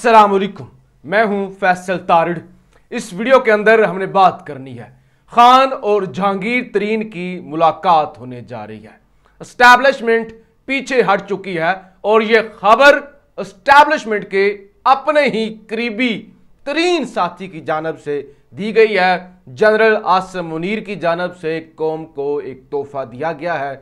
असलकुम मैं हूं फैसल तारड इस वीडियो के अंदर हमने बात करनी है खान और जहांगीर तरीन की मुलाकात होने जा रही है इस्टेब्लिशमेंट पीछे हट चुकी है और यह खबर इस्टेब्लिशमेंट के अपने ही करीबी तरीन साथी की जानब से दी गई है जनरल आसम मुनीर की जानब से कौम को एक तोहफा दिया गया है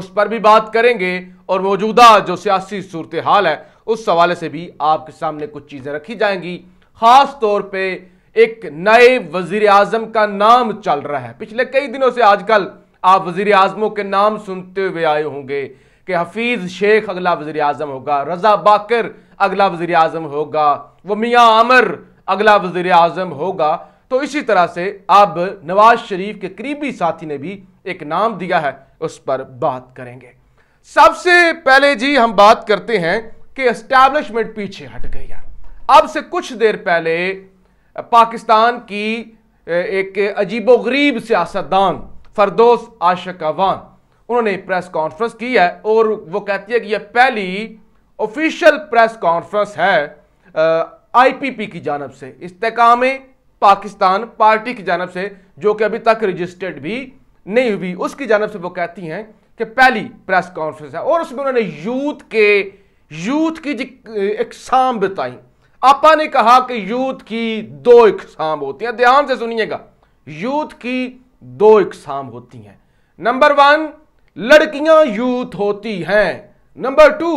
उस पर भी बात करेंगे और मौजूदा जो सियासी सूरत हाल है उस हवाले से भी आपके सामने कुछ चीज़ें रखी जाएंगी ख़ास तौर पर एक नए वजीर आजम का नाम चल रहा है पिछले कई दिनों से आजकल आप वजीर आजमों के नाम सुनते हुए आए होंगे कि हफीज़ शेख अगला वजीर आजम होगा रजा बाकर अगला वजीर आजम होगा वो मियाँ आमर अगला वजीर आजम होगा तो इसी तरह से अब नवाज शरीफ के करीबी साथी ने भी एक नाम दिया है उस पर बात करेंगे सबसे पहले जी हम बात करते हैं कि एस्टैब्लिशमेंट पीछे हट गई है अब से कुछ देर पहले पाकिस्तान की एक अजीबो गरीब सियासतदान फरदोस आशक अवान उन्होंने प्रेस कॉन्फ्रेंस की है और वो कहती है कि यह पहली ऑफिशियल प्रेस कॉन्फ्रेंस है आईपीपी की जानब से इस्तेकाम पाकिस्तान पार्टी की जानब से जो कि अभी तक रजिस्टर्ड भी नहीं हुई उसकी जानब से वो कहती हैं कि पहली प्रेस कॉन्फ्रेंस है और उसमें उन्होंने यूथ के यूथ की इकसाम बताई आपा ने कहा कि यूथ की दो इकसाम होती हैं ध्यान से सुनिएगा यूथ की दो इकसाम होती हैं नंबर वन लड़कियां यूथ होती हैं नंबर टू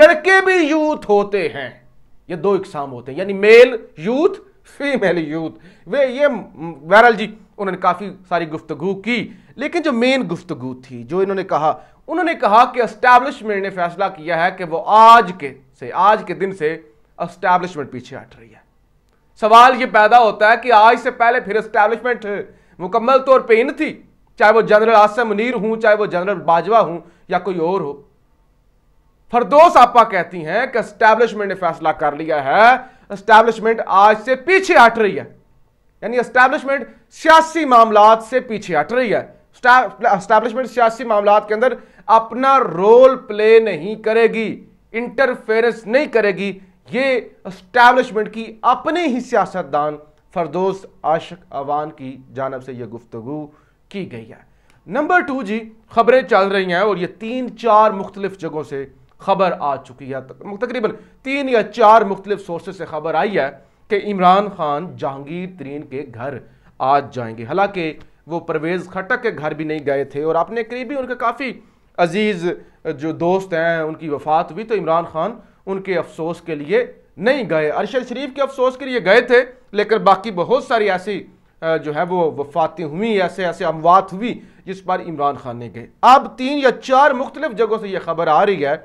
लड़के भी यूथ होते हैं ये दो इकसाम होते हैं यानी मेल यूथ फीमेल यूथ वे ये बहरहाल जी उन्होंने काफ़ी सारी गुफ्तगु की लेकिन जो मेन गुफ्तगु थी जो इन्होंने कहा उन्होंने कहा कि एस्टैब्लिशमेंट ने फैसला किया है कि वो आज के से आज के दिन से अस्टैब्लिशमेंट पीछे हट रही है सवाल ये पैदा होता है कि आज से पहले फिर एस्टैब्लिशमेंट मुकम्मल तौर पर इन थी चाहे वो जनरल आसम मुनीर हूं चाहे वो जनरल बाजवा हूं या कोई और हो फरदोस आपा कहती हैं कि एस्टैब्लिशमेंट ने फैसला कर लिया है एस्टैब्लिशमेंट आज से पीछे हट रही है यानी एस्टैब्लिशमेंट सियासी मामला से पीछे हट रही है एस्टैब्लिशमेंट सियासी मामला के अंदर अपना रोल प्ले नहीं करेगी इंटरफेरेंस नहीं करेगी ये इस्टेब्लिशमेंट की अपने ही सियासतदान फरदोस आशिक अवान की जानब से यह गुफ्तु की गई है नंबर टू जी खबरें चल रही हैं और ये तीन चार मुख्तलिफ जगहों से खबर आ चुकी है तकरीबन तीन या चार मुख्तलिफ सोर्सेज से खबर आई है कि इमरान खान जहांगीर तरीन के घर आज जाएंगे हालांकि वो परवेज़ खटक के घर भी नहीं गए थे और अपने करीबी उनके काफ़ी अजीज़ जो दोस्त हैं उनकी वफात हुई तो इमरान खान उनके अफसोस के लिए नहीं गए अरशद शरीफ के अफसोस के लिए गए थे लेकिन बाकी बहुत सारी ऐसी जो है वो वफातें हुई ऐसे ऐसे अमवात हुई जिस पर इमरान खान ने गए अब तीन या चार मुख्तलिफ जगहों से यह खबर आ रही है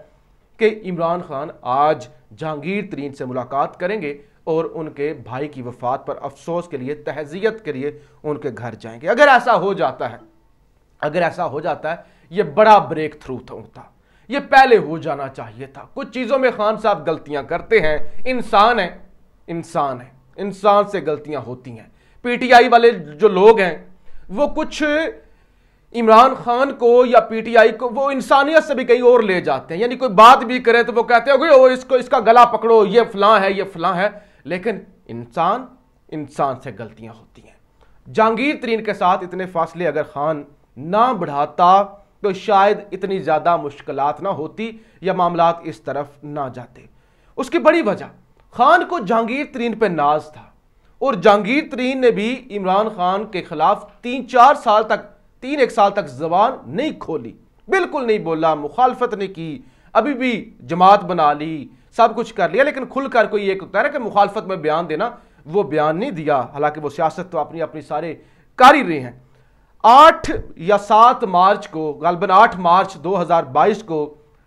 कि इमरान खान आज जहांगीर तरीन से मुलाकात करेंगे और उनके भाई की वफात पर अफसोस के लिए तहजीत के लिए उनके घर जाएंगे अगर ऐसा हो जाता है अगर ऐसा हो जाता है ये बड़ा ब्रेक थ्रू होता ये पहले हो जाना चाहिए था कुछ चीज़ों में खान साहब गलतियां करते हैं इंसान है इंसान है इंसान से गलतियां होती हैं पीटीआई वाले जो लोग हैं वो कुछ इमरान खान को या पीटीआई को वो इंसानियत से भी कहीं और ले जाते हैं यानी कोई बात भी करे तो वो कहते हैं ओ इसको इसका गला पकड़ो ये फलां है ये फलां है लेकिन इंसान इंसान से गलतियां होती हैं जहांगीर तरीन के साथ इतने फासले अगर खान ना बढ़ाता तो शायद इतनी ज़्यादा मुश्किल ना होती या मामला इस तरफ ना जाते उसकी बड़ी वजह खान को जहांगीर तरीन पर नाज था और जहांगीर तरीन ने भी इमरान खान के खिलाफ तीन चार साल तक तीन एक साल तक जबान नहीं खोली बिल्कुल नहीं बोला मुखालफत नहीं की अभी भी जमात बना ली सब कुछ कर लिया लेकिन खुलकर कोई एक होता है ना कि मुखालफत में बयान देना वो बयान नहीं दिया हालांकि वो सियासत तो अपनी अपनी सारे कर ही रहे हैं आठ या सात मार्च को गालबन आठ मार्च 2022 को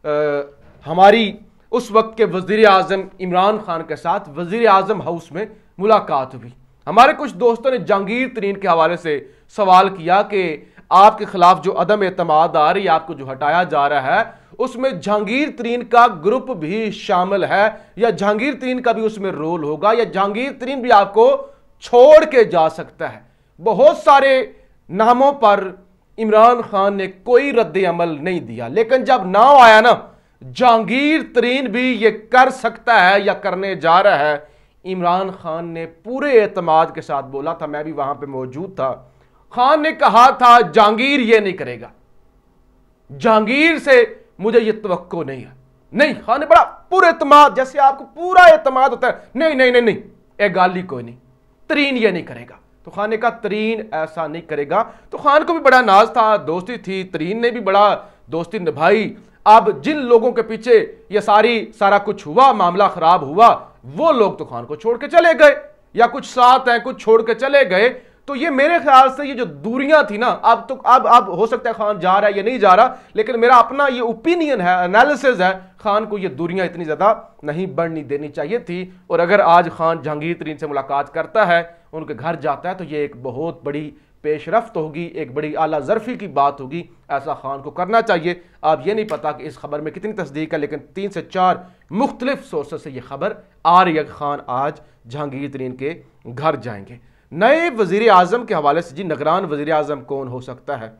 आ, हमारी उस वक्त के वजीर अजम इमरान खान के साथ वजीर अजम हाउस में मुलाकात हुई हमारे कुछ दोस्तों ने जहांगीर तरीन के हवाले से सवाल किया कि आपके खिलाफ जो अदम अतमाद आ रही आपको जो हटाया जा रहा है उसमें जहांगीर तरीन का ग्रुप भी शामिल है या जहांगीर तरीन का भी उसमें रोल होगा या जहांगीर तरीन भी आपको छोड़ के जा सकता है बहुत सारे नामों पर इमरान खान ने कोई रद्द अमल नहीं दिया लेकिन जब नाव आया ना जहांगीर तरीन भी ये कर सकता है या करने जा रहा है इमरान खान ने पूरे अतमाद के साथ बोला था मैं भी वहां पे मौजूद था खान ने कहा था जहांगीर ये नहीं करेगा जहांगीर से मुझे ये तो नहीं है नहीं खान ने बड़ा पूरे अतमाद जैसे आपको पूरा अतमाद होता है नहीं नहीं नहीं नहीं ए गाली कोई नहीं तरीन ये नहीं करेगा तो खान ने कहा तरीन ऐसा नहीं करेगा तो खान को भी बड़ा नाज था दोस्ती थी तरीन ने भी बड़ा दोस्ती निभाई अब जिन लोगों के पीछे ये सारी सारा कुछ हुआ मामला खराब हुआ वो लोग तो खान को छोड़ के चले गए या कुछ साथ हैं कुछ छोड़ के चले गए तो ये मेरे ख्याल से ये जो दूरियां थी ना अब तो अब अब हो सकता है खान जा रहा है या नहीं जा रहा लेकिन मेरा अपना ये ओपिनियन है एनालिसिस है खान को ये दूरियां इतनी ज़्यादा नहीं बढ़नी देनी चाहिए थी और अगर आज खान जहांगीर तरीन से मुलाकात करता है उनके घर जाता है तो ये एक बहुत बड़ी पेशरफ्त होगी एक बड़ी आला जरफ़ी की बात होगी ऐसा खान को करना चाहिए आप ये नहीं पता कि इस खबर में कितनी तस्दीक है लेकिन तीन से चार मुख्तलिफ सोर्स से ये खबर आ रही है खान आज जहांगीर तरीन के घर जाएंगे नए वजीर अजम के हवाले से जी नगरान वजीर अजम कौन हो सकता है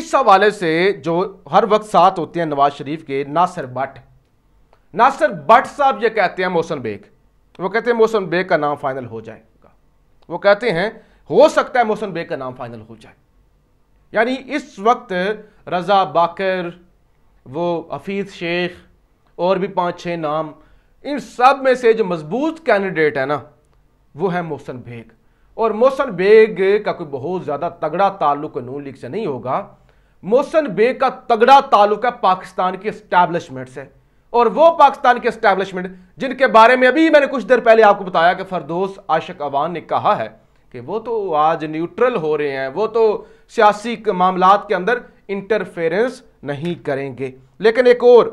इस हवाले से जो हर वक्त साथ होते हैं नवाज शरीफ के नासिर भट्ट नासिर भट्ट साहब ये कहते हैं मोहसन बेग वो कहते हैं मोहसन बेग का नाम फाइनल हो जाएगा वो कहते हैं हो सकता है मोहसन बेग का नाम फाइनल हो जाए यानी इस वक्त रज़ा बाकर वो हफीज़ शेख और भी पाँच छः नाम इन सब में से जो मजबूत कैंडिडेट है ना वो है मोहसन बेग और मोहसन बेग का कोई बहुत ज़्यादा तगड़ा ताल्लुक नून लीग से नहीं होगा मोहसन बेग का तगड़ा ताल्लुक है पाकिस्तान की एस्टैब्लिशमेंट से और वो पाकिस्तान के स्टैब्लिशमेंट जिनके बारे में अभी मैंने कुछ देर पहले आपको बताया कि फरदोस आशक अवान ने कहा है कि वो तो आज न्यूट्रल हो रहे हैं वो तो सियासी मामला के अंदर इंटरफेरेंस नहीं करेंगे लेकिन एक और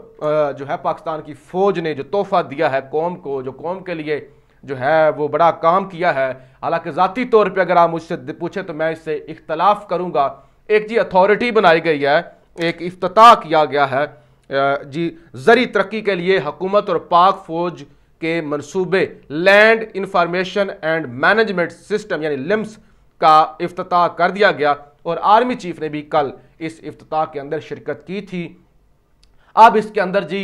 जो है पाकिस्तान की फ़ौज ने जो तोहफा दिया है कौम को जो कौम के लिए जो है वो बड़ा काम किया है हालांकि ज़ाती तौर पे अगर आप मुझसे पूछे तो मैं इससे इख्तलाफ करूँगा एक जी अथॉरिटी बनाई गई है एक अफ्त किया गया है जी जरी तरक्की के लिए हुकूमत और पाक फौज के मनसूबे land information and management system यानी लिम्स का अफ्ताह कर दिया गया और आर्मी चीफ ने भी कल इस अफ्ताह के अंदर शिरकत की थी अब इसके अंदर जी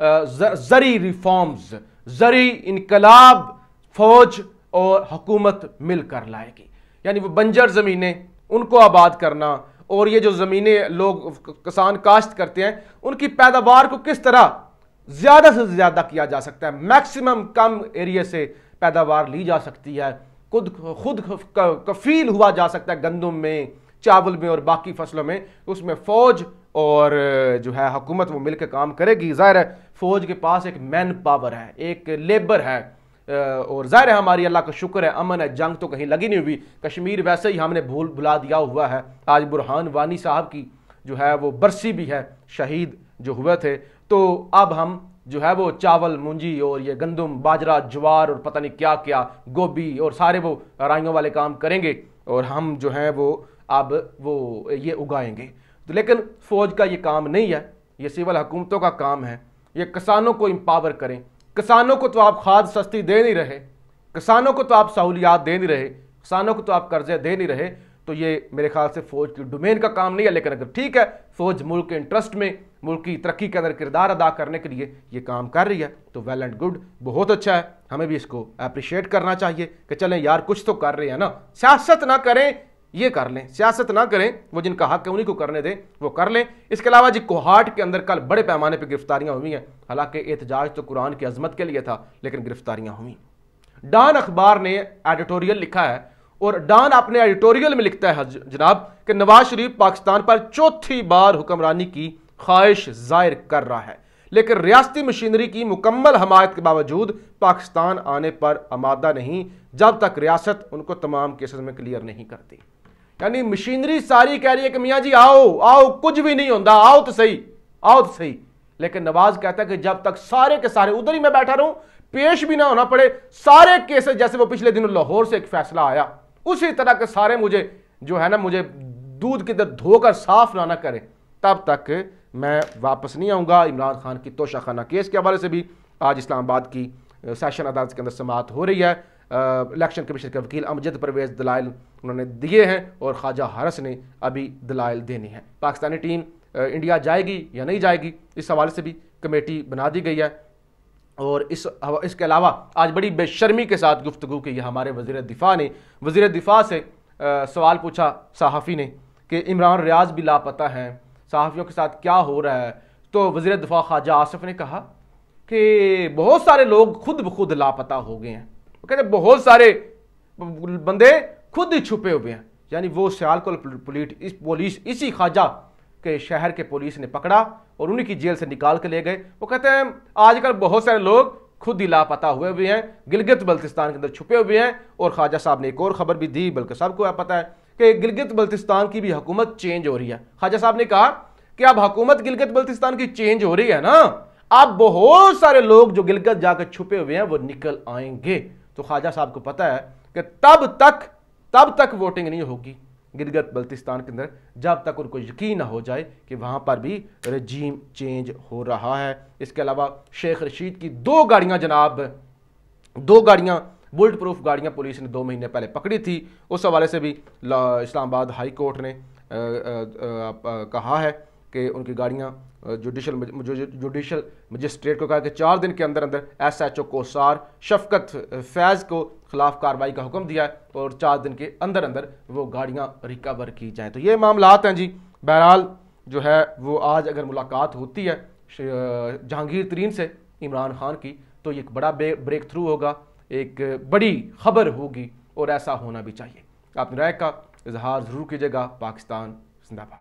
जरी रिफॉर्म्स जरी इनकलाब फौज और हकूमत मिलकर लाएगी यानी वो बंजर ज़मीनें उनको आबाद करना और ये जो ज़मीनें लोग किसान काश्त करते हैं उनकी पैदावार को किस तरह ज़्यादा से ज़्यादा किया जा सकता है मैक्सिमम कम एरिए से पैदावार ली जा सकती है खुद खुद कफील हुआ जा सकता है गंदम में चावल में और बाकी फसलों में उसमें फ़ौज और जो है हुकूमत वो मिलकर काम करेगी ज़ाहिर है फ़ौज के पास एक मैन पावर है एक लेबर है और ज़ाहिर है हमारी अल्लाह का शुक्र है अमन है जंग तो कहीं लगी नहीं हुई कश्मीर वैसे ही हमने भूल भुला दिया हुआ है आज बुरहान वानी साहब की जो है वो बरसी भी है शहीद जो हुए थे तो अब हम जो है वो चावल मुंजी और ये गंदम बाजरा ज्वार और पता नहीं क्या क्या गोभी और सारे वो राइयों वाले काम करेंगे और हम जो हैं वो अब वो ये उगाएंगे तो लेकिन फ़ौज का ये काम नहीं है ये सिविल हुकूमतों का काम है ये किसानों को इम्पावर करें किसानों को तो आप खाद सस्ती दे नहीं रहे किसानों को तो आप सहूलियात दे नहीं रहे किसानों को तो आप कर्जे दे नहीं रहे तो ये मेरे ख्याल से फौज की डोमेन का काम नहीं है लेकिन अगर ठीक है फौज मुल्क के इंटरेस्ट में मुल्क की तरक्की के अंदर किरदार अदा करने के लिए ये काम कर रही है तो वेल एंड गुड बहुत अच्छा है हमें भी इसको अप्रिशिएट करना चाहिए कि चलें यार कुछ तो कर रहे हैं ना सियासत ना करें ये कर लें सियासत ना करें वो जिनका हक है उन्हीं को करने दें वो कर लें इसके अलावा जी कोहाट के अंदर कल बड़े पैमाने पर गिरफ्तारियां हुई हैं हालांकि एहतजाज तो कुरान की अजमत के लिए था लेकिन गिरफ्तारियां हुई डान अखबार ने एडिटोरियल लिखा है और डान अपने एडिटोरियल में लिखता है जनाब कि नवाज शरीफ पाकिस्तान पर चौथी बार हुक्मरानी की ख्वाहिश जाहिर कर रहा है लेकिन रियासती मशीनरी की मुकम्मल हमायत के बावजूद पाकिस्तान आने पर आमादा नहीं जब तक रियासत उनको तमाम केसेस में क्लियर नहीं करती यानी मशीनरी सारी कह रही है कि मियाँ जी आओ आओ कुछ भी नहीं होता आओ तो सही आओ तो सही लेकिन नवाज कहता है कि जब तक सारे के सारे उधर ही मैं बैठा रहूं पेश भी ना होना पड़े सारे केसेस जैसे वो पिछले दिनों लाहौर से एक फैसला आया उसी तरह के सारे मुझे जो है ना मुझे दूध के अंदर धोकर साफ ना ना करें तब तक मैं वापस नहीं आऊँगा इमरान खान की तोशाखाना केस के हवाले से भी आज इस्लामाबाद की सेशन अदालत के अंदर समाप्त हो रही है इलेक्शन कमीशन के वकील अमजद परवेज दलाल उन्होंने दिए हैं और ख्वाजा हारस ने अभी दलाइल देनी है पाकिस्तानी टीम इंडिया जाएगी या नहीं जाएगी इस हवाले से भी कमेटी बना दी गई है और इस इसके अलावा आज बड़ी बेशर्मी के साथ गुफ्तु की हमारे वजीर दिफा ने वजीर दिफा से आ, सवाल पूछा सहाफ़ी ने कि इमरान रियाज भी लापता हैं सहाफ़ियों के साथ क्या हो रहा है तो वजीर दिफा ख्वाजा आसफ ने कहा कि बहुत सारे लोग खुद ब खुद लापता हो गए हैं कहते बहुत सारे बंदे खुद ही छुपे हुए हैं यानी वो सियालकोट पुलिस इस पुलिस इसी खाजा के शहर के पुलिस ने पकड़ा और उन्हीं की जेल से निकाल के ले गए वो कहते हैं आजकल बहुत सारे लोग खुद ही लापता हुए हुए हैं गिलगित बल्तिस्तान के अंदर छुपे हुए हैं और ख्वाजा साहब ने एक और खबर भी दी बल्कि सबको पता है कि गिलगित बल्तिस्तान की भी हुकूमत चेंज हो रही है ख्वाजा साहब ने कहा कि अब हुकूमत गिलगित बल्तिस्तान की चेंज हो रही है ना अब बहुत सारे लोग जो गिलगित जाकर छुपे हुए हैं वो निकल आएंगे तो ख्वाजा साहब को पता है कि तब तक तब तक वोटिंग नहीं होगी गिरगत बल्तिस्तान के अंदर जब तक उनको यकीन ना हो जाए कि वहाँ पर भी रजीम चेंज हो रहा है इसके अलावा शेख रशीद की दो गाड़ियाँ जनाब दो गाड़ियाँ बुलेट प्रूफ गाड़ियाँ पुलिस ने दो महीने पहले पकड़ी थी उस हवाले से भी इस्लामाबाद हाई कोर्ट ने आ, आ, आ, कहा है कि उनकी गाड़ियाँ जुडिशल जुडिशल मजिस्ट्रेट को कहा कि चार दिन के अंदर अंदर एस एच ओ कोसार शफकत फैज़ को खिलाफ कार्रवाई का हुक्म दिया है और चार दिन के अंदर अंदर वो गाड़ियाँ रिकवर की जाएँ तो ये मामला हैं जी बहरहाल जो है वो आज अगर मुलाकात होती है जहांगीर तरीन से इमरान खान की तो एक बड़ा ब्रेक थ्रू होगा एक बड़ी खबर होगी और ऐसा होना भी चाहिए आपने राय का इजहार ज़रूर कीजिएगा पाकिस्तान जिंदाबाद